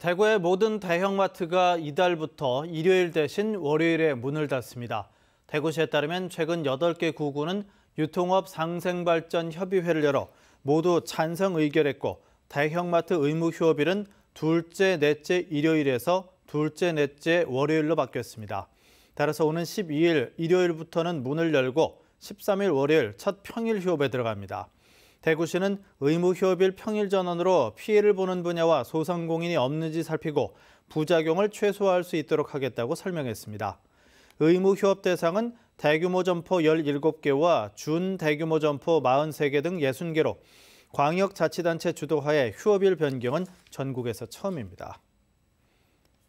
대구의 모든 대형마트가 이달부터 일요일 대신 월요일에 문을 닫습니다. 대구시에 따르면 최근 8개 구구는 유통업 상생발전협의회를 열어 모두 찬성 의결했고 대형마트 의무 휴업일은 둘째, 넷째 일요일에서 둘째, 넷째 월요일로 바뀌었습니다. 따라서 오는 12일 일요일부터는 문을 열고 13일 월요일 첫 평일 휴업에 들어갑니다. 대구시는 의무휴업일 평일 전원으로 피해를 보는 분야와 소상공인이 없는지 살피고 부작용을 최소화할 수 있도록 하겠다고 설명했습니다. 의무휴업 대상은 대규모 점포 17개와 준 대규모 점포 43개 등 60개로 광역자치단체 주도하에 휴업일 변경은 전국에서 처음입니다.